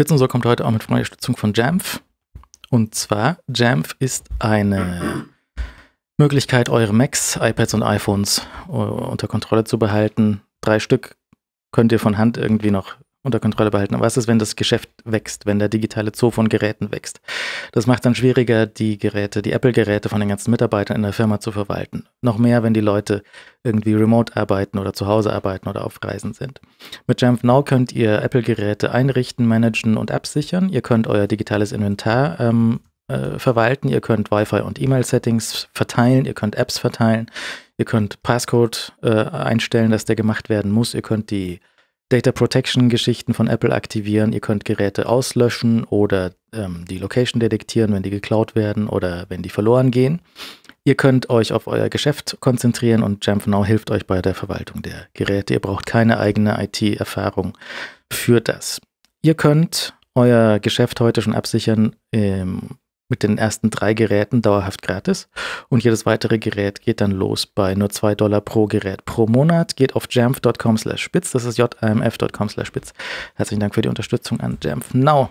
Witz und so kommt heute auch mit freundlicher Stützung von Jamf. Und zwar, Jamf ist eine Möglichkeit, eure Macs, iPads und iPhones äh, unter Kontrolle zu behalten. Drei Stück könnt ihr von Hand irgendwie noch unter Kontrolle behalten. Aber was ist, wenn das Geschäft wächst, wenn der digitale Zoo von Geräten wächst? Das macht dann schwieriger, die Geräte, die Apple-Geräte von den ganzen Mitarbeitern in der Firma zu verwalten. Noch mehr, wenn die Leute irgendwie remote arbeiten oder zu Hause arbeiten oder auf Reisen sind. Mit Jamf Now könnt ihr Apple-Geräte einrichten, managen und absichern. Ihr könnt euer digitales Inventar ähm, äh, verwalten. Ihr könnt Wi-Fi und E-Mail-Settings verteilen. Ihr könnt Apps verteilen. Ihr könnt Passcode äh, einstellen, dass der gemacht werden muss. Ihr könnt die Data Protection Geschichten von Apple aktivieren. Ihr könnt Geräte auslöschen oder ähm, die Location detektieren, wenn die geklaut werden oder wenn die verloren gehen. Ihr könnt euch auf euer Geschäft konzentrieren und JamfNow hilft euch bei der Verwaltung der Geräte. Ihr braucht keine eigene IT-Erfahrung für das. Ihr könnt euer Geschäft heute schon absichern ähm, mit den ersten drei Geräten dauerhaft gratis. Und jedes weitere Gerät geht dann los bei nur 2 Dollar pro Gerät pro Monat. Geht auf jamf.com slash spitz. Das ist jamf.com slash spitz. Herzlichen Dank für die Unterstützung an Jamf Now.